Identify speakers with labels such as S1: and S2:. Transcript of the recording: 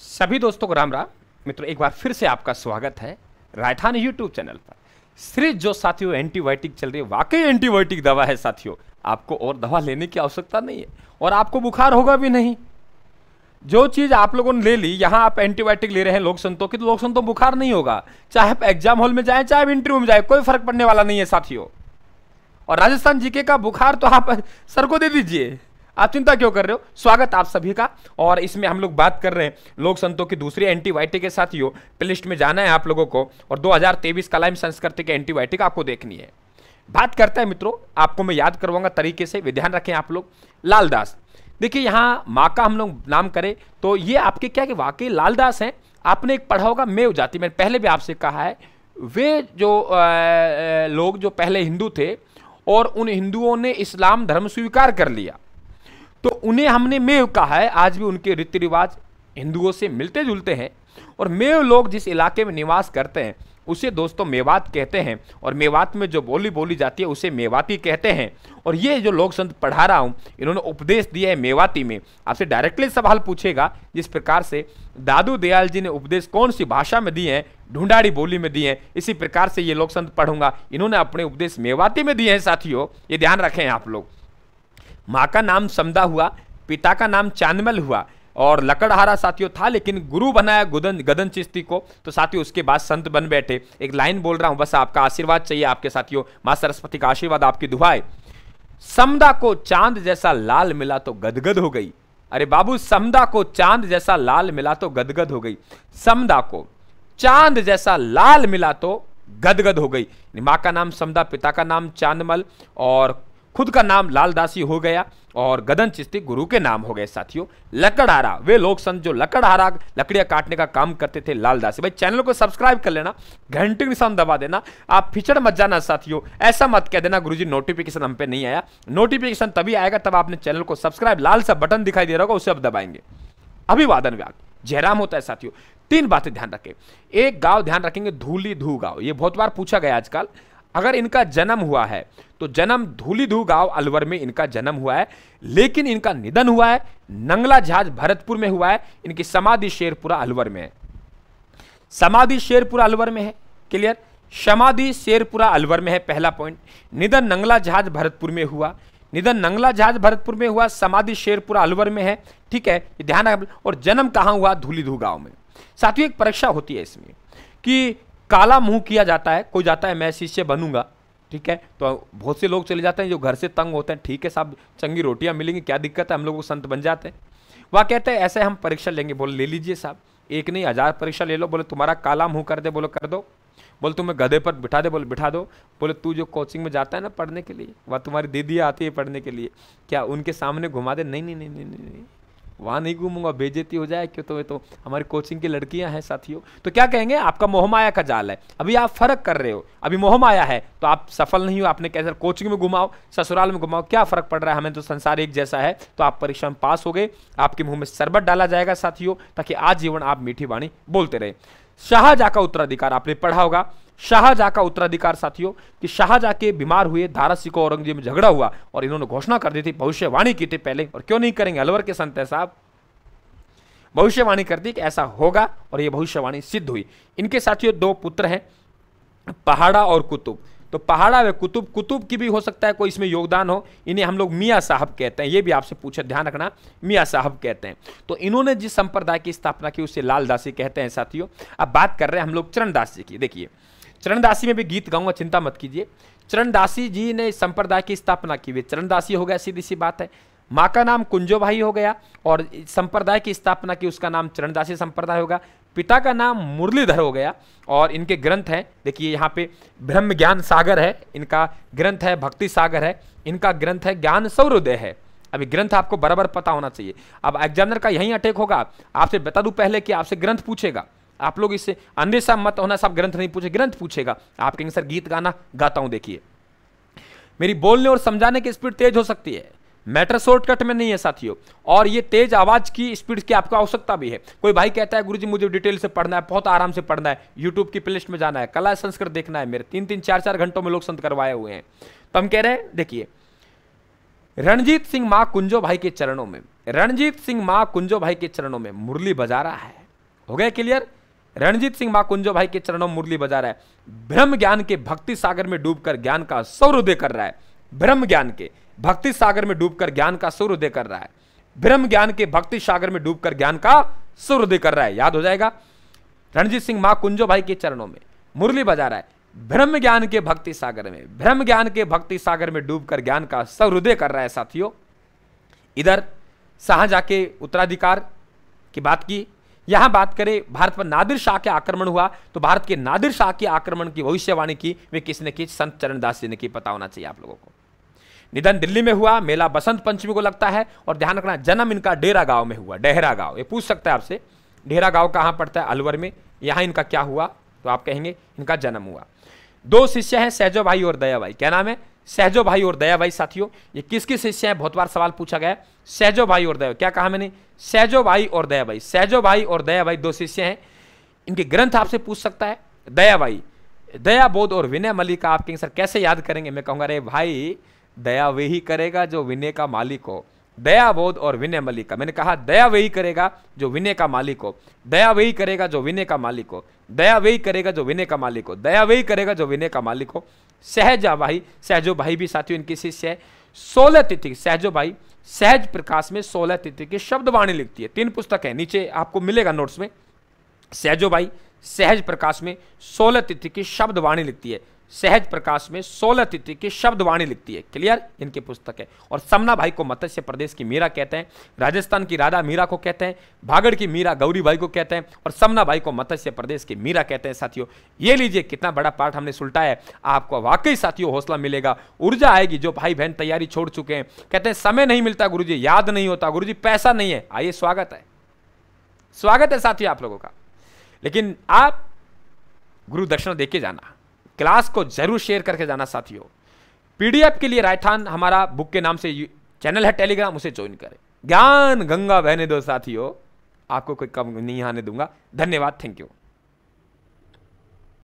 S1: सभी दोस्तों को राम राम मित्रों एक बार फिर से आपका स्वागत है रायथान यूट्यूब चैनल पर सिर्फ जो साथियों एंटीबायोटिक चल रही है वाकई एंटीबायोटिक दवा है साथियों आपको और दवा लेने की आवश्यकता नहीं है और आपको बुखार होगा भी नहीं जो चीज़ आप लोगों ने ले ली यहाँ आप एंटीबायोटिक ले रहे हैं लोग संतों की तो लोग संतों बुखार नहीं होगा चाहे आप एग्जाम हॉल में जाए चाहे आप इंटरव्यू में जाए कोई फर्क पड़ने वाला नहीं है साथियों और राजस्थान जीके का बुखार तो आप सर को दे दीजिए आप चिंता क्यों कर रहे हो स्वागत आप सभी का और इसमें हम लोग बात कर रहे हैं लोक संतों की दूसरी एंटीबायोटिक के साथ प्ले प्लेलिस्ट में जाना है आप लोगों को और 2023 कलाइम संस्कृति के एंटीबायोटिक आपको देखनी है बात करता है मित्रों आपको मैं याद करवाऊंगा तरीके से ध्यान रखें आप लोग लालदास देखिए यहाँ माँ का हम लोग नाम करें तो ये आपके क्या कि वाकई लालदास हैं आपने एक पढ़ा होगा मेव जाति मैंने पहले भी आपसे कहा है वे जो लोग जो पहले हिंदू थे और उन हिंदुओं ने इस्लाम धर्म स्वीकार कर लिया तो उन्हें हमने मेव कहा है आज भी उनके रीति रिवाज हिंदुओं से मिलते जुलते हैं और मेव लोग जिस इलाके में निवास करते हैं उसे दोस्तों मेवात कहते हैं और मेवात में जो बोली बोली जाती है उसे मेवाती कहते हैं और ये जो लोग संत पढ़ा रहा हूँ इन्होंने उपदेश दिया है मेवाती में आपसे डायरेक्टली सवाल पूछेगा जिस प्रकार से दादू दयाल जी ने उपदेश कौन सी भाषा में दिए हैं ढूंढाड़ी बोली में दिए हैं इसी प्रकार से ये लोक संत पढ़ूंगा इन्होंने अपने उपदेश मेवाती में दिए हैं साथियों ये ध्यान रखें आप लोग माँ का नाम समदा हुआ पिता का नाम चांदमल हुआ और लकड़हारा साथियों था लेकिन गुरु बनाया गुदन गदन चिश्ती को तो साथियों उसके बाद संत बन बैठे एक लाइन बोल रहा हूँ बस आपका आशीर्वाद चाहिए आपके साथियों माँ सरस्वती का आशीर्वाद आपकी दुआ समदा को चांद जैसा लाल मिला तो गदगद हो गई अरे बाबू समदा को चांद जैसा लाल मिला तो गदगद हो गई समदा को चांद जैसा लाल मिला तो गदगद हो गई माँ का नाम समदा पिता का नाम चांदमल और खुद का नाम लालदासी हो गया और गदन चिश्ती गुरु के नाम हो गए साथियों लकड़हारा वे लोग संत जो लकड़हारा लकड़ियां काटने का काम करते थे लालदासी भाई चैनल को सब्सक्राइब कर लेना घंटे के निशान दबा देना आप फिचड़ मत जाना साथियों ऐसा मत कह देना गुरुजी नोटिफिकेशन हम पे नहीं आया नोटिफिकेशन तभी आएगा तब आपने चैनल को सब्सक्राइब लाल सा बटन दिखाई दे रहा होगा उसे आप दबाएंगे अभिवादन व्याग जयराम होता है साथियों तीन बातें ध्यान रखें एक गांव ध्यान रखेंगे धूली धू गांव ये बहुत बार पूछा गया आजकल अगर इनका जन्म हुआ है तो जन्म धूलीधू गांव अलवर में इनका जन्म हुआ है लेकिन इनका निधन हुआ है नंगला झाज भरतपुर में हुआ है इनकी समाधि शेरपुरा अलवर में है समाधि शेरपुरा अलवर में है क्लियर समाधि शेरपुरा अलवर में है पहला पॉइंट निधन नंगला झाज भरतपुर में हुआ निधन नंगला झाज भरतपुर में हुआ समाधि शेरपुरा अलवर में है ठीक है ध्यान और जन्म कहाँ हुआ धूलीधू गांव में साथ ही एक परीक्षा होती है इसमें कि काला मुंह किया जाता है कोई जाता है मैं शिष्य बनूंगा ठीक है तो बहुत से लोग चले जाते हैं जो घर से तंग होते हैं ठीक है साहब चंगी रोटियां मिलेंगी क्या दिक्कत है हम लोग को संत बन जाते हैं वह कहते हैं ऐसे हम परीक्षा लेंगे बोले ले लीजिए साहब एक नहीं हज़ार परीक्षा ले लो बोले तुम्हारा काला मुँह कर दे बोले कर दो बोले तुम्हें गधे पर बिठा दे बोले बिठा दो बोले तू जो कोचिंग में जाता है ना पढ़ने के लिए वह तुम्हारी दीदी आती है पढ़ने के लिए क्या उनके सामने घुमा दे नहीं नहीं नहीं नहीं नहीं वहाँ नहीं घूमूंगा बेजेती हो जाए क्यों तो ये तो हमारी कोचिंग की लड़कियां हैं साथियों तो क्या कहेंगे आपका मोहमाया का जाल है अभी आप फर्क कर रहे हो अभी मोहमाया है तो आप सफल नहीं हो आपने कैसे कोचिंग में घुमाओ ससुराल में घुमाओ क्या फर्क पड़ रहा है हमें तो संसार एक जैसा है तो आप परीक्षा में पास हो गए आपके मुंह में शरबत डाला जाएगा साथियों ताकि आज जीवन आप मीठी वाणी बोलते रहे शाहजहा का उत्तराधिकार आपने पढ़ा होगा शाहजहा का उत्तराधिकार साथियों कि शाहजहा के बीमार हुए धारा सिखो औरंगजेब में झगड़ा हुआ और इन्होंने घोषणा कर दी थी भविष्यवाणी की थी पहले और क्यों नहीं करेंगे अलवर के संत है साहब भविष्यवाणी कर दी कि ऐसा होगा और यह भविष्यवाणी सिद्ध हुई इनके साथियों दो पुत्र हैं पहाड़ा और कुतुब तो पहाड़ा व कुतुब कुतुब की भी हो सकता है कोई इसमें योगदान हो इन्हें हम लोग मियाँ साहब कहते हैं ये भी आपसे पूछे ध्यान रखना मियाँ साहब कहते हैं तो इन्होंने जिस संप्रदाय की स्थापना की उसे लालदासी कहते हैं साथियों अब बात कर रहे हैं हम लोग चरणदास जी की देखिए चरणदासी में भी गीत गाऊंगा चिंता मत कीजिए चरणदासी जी ने संप्रदाय की स्थापना की वे चरणदासी हो गया सीधी सी बात है माँ का नाम कुंजो भाई हो गया और संप्रदाय की स्थापना की उसका नाम चरणदासी संप्रदाय होगा पिता का नाम मुरलीधर हो गया और इनके ग्रंथ हैं देखिए यहाँ पे ब्रह्म ज्ञान सागर है इनका ग्रंथ है भक्ति सागर है इनका ग्रंथ है ज्ञान सौरोदय है अभी ग्रंथ आपको बराबर पता होना चाहिए अब एग्जामिनर का यही अटैक होगा आपसे बता दूँ पहले कि आपसे ग्रंथ पूछेगा आप लोग इससे अंदेशा मत होना सब ग्रंथ नहीं पूछे ग्रंथ पूछेगा आप कहेंगे सर गीत गाना गाता हूँ देखिए मेरी बोलने और समझाने की स्पीड तेज हो सकती है मैटर शॉर्टकट में नहीं है साथियों और ये तेज आवाज की स्पीड की आपको आवश्यकता भी है कोई भाई कहता है गुरुजी मुझे डिटेल से पढ़ना है बहुत आराम से पढ़ना है यूट्यूब की प्लेलिस्ट में जाना है कला संस्कृत देखना है मेरे तीन तीन चार चार घंटों में लोग संत करवाए हुए हैं तो हम कह रहे हैं देखिए रणजीत सिंह माँ कुंजो भाई के चरणों में रणजीत सिंह माँ कुंजो भाई के चरणों में मुरली बजा रहा है हो गया क्लियर रणजीत सिंह माँ कुंजो भाई के चरणों में मुरली बजा रहा है ब्रह्म ज्ञान के भक्ति सागर में डूबकर ज्ञान का सौर उदय कर रहा है ब्रह्म ज्ञान के भक्ति सागर में डूबकर ज्ञान का उदय कर रहा है ब्रह्म ज्ञान के भक्ति सागर में डूबकर ज्ञान का उदय कर रहा है याद हो जाएगा रणजीत सिंह मां कुंजो भाई के चरणों में मुरली बजा रहा है ब्रह्म ज्ञान के भक्ति सागर में ब्रह्म ज्ञान के भक्ति सागर में डूबकर ज्ञान का सहृदय कर रहा है साथियों इधर शाह जाके उत्तराधिकार की बात की यहां बात करें भारत पर नादिर शाह के आक्रमण हुआ तो भारत के नादिर शाह के आक्रमण की भविष्यवाणी की वे किसने की संत चरणदास जी ने की पता होना चाहिए आप लोगों को निधन दिल्ली में हुआ मेला बसंत पंचमी को लगता है और ध्यान रखना जन्म इनका डेरा गांव में हुआ डेहरा गांव ये पूछ सकता है आपसे डेहरा गांव कहाँ पड़ता है अलवर में यहाँ इनका क्या हुआ तो आप कहेंगे इनका जन्म हुआ दो शिष्य हैं सहजो भाई और दया भाई क्या नाम है सहजो भाई और दया भाई साथियों ये किसके शिष्य हैं बहुत बार सवाल पूछा गया सहजो भाई और दया क्या कहा मैंने सहजो भाई और दया भाई सहजो भाई और दया भाई दो शिष्य हैं इनके ग्रंथ आपसे पूछ सकता है दया भाई दया बोध और विनय मलिक आप कहेंगे सर कैसे याद करेंगे मैं कहूंगा अरे भाई दया वही करेगा जो विनय का मालिक हो दया बोध और विनय मलिक मैंने कहा दया वही करेगा जो विनय का मालिक हो दया वही करेगा जो विनय का मालिक हो दया वही करेगा जो विनय का मालिक हो दया वही करेगा जो विनय का मालिक हो सहजा भाई सहजो भाई भी साथियों इनकी शिष्य है सोलह तिथि सहजो भाई सहज प्रकाश में सोलह तिथि की शब्दवाणी लिखती है तीन पुस्तक है नीचे आपको मिलेगा नोट्स में सहजो भाई सहज प्रकाश में सोलह तिथि की शब्दवाणी लिखती है सहज प्रकाश में सोलह तिथि की शब्दवाणी लिखती है क्लियर इनकी पुस्तक है और समना भाई को मत्स्य प्रदेश की मीरा कहते हैं राजस्थान की राधा मीरा को कहते हैं भागड़ की मीरा गौरी भाई को कहते हैं और समना भाई को मत्स्य प्रदेश की मीरा कहते हैं साथियों ये लीजिए कितना बड़ा पाठ हमने सुलटाया है आपको वाकई साथियों हौसला मिलेगा ऊर्जा आएगी जो भाई बहन तैयारी छोड़ चुके हैं कहते हैं समय नहीं मिलता गुरु याद नहीं होता गुरु पैसा नहीं है आइए स्वागत है स्वागत है साथियों आप लोगों का लेकिन आप गुरु दक्षिणा देके जाना क्लास को जरूर शेयर करके जाना साथियों पीडीएफ के लिए रायथान हमारा बुक के नाम से चैनल है टेलीग्राम उसे ज्वाइन करें ज्ञान गंगा बहने दो साथियों आपको कोई कम नहीं आने दूंगा धन्यवाद थैंक यू